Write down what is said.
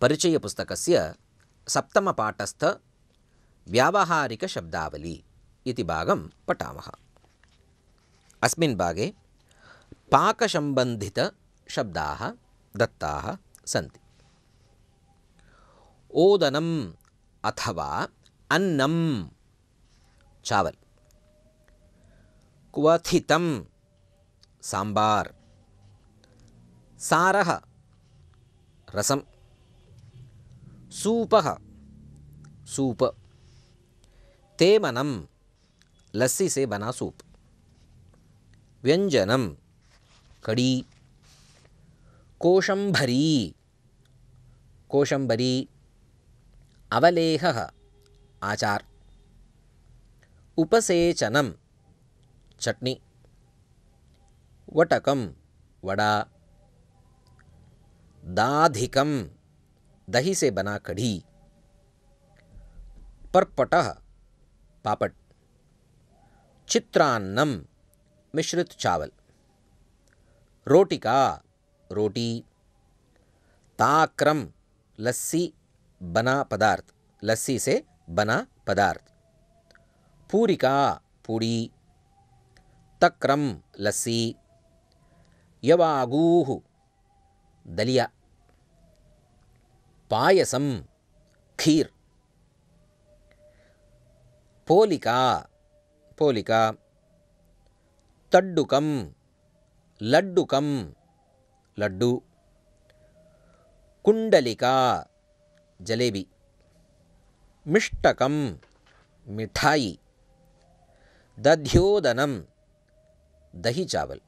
परिचयपुस्तकस्य सप्तमपाठस्थ व्यावहारिकशब्दावली इति भागं पठामः अस्मिन् भागे पाकसम्बन्धितशब्दाः दत्ताः सन्ति ओदनम् अथवा अन्नं चावल क्वथितं साम्बार् सारः रसम् सूपः सूप तेमनम लस्सी से बना सूप व्यंजनम कड़ी कोशंभरी कोशंबरी अवलेह आचार उपसेचन चटनी वटक वड़ा दाधिकम दही से बना कढ़ी परपट पापट चित्रान्नम मिश्रित चावल रोटिका रोटी ताक्रम लस्सी बना पदार्थ लस्सी से बना पदार्थ पूरिका पूरी तक्रम लस्सी यवागूह दलिया పాయసం ఖీర్ పోలిక పోలిక తడ్డుకం లడ్డుకం లడ్డు కుండలిక జలేబీ మిష్టకం మిఠాయి దధ్యోదనం దహి చావల్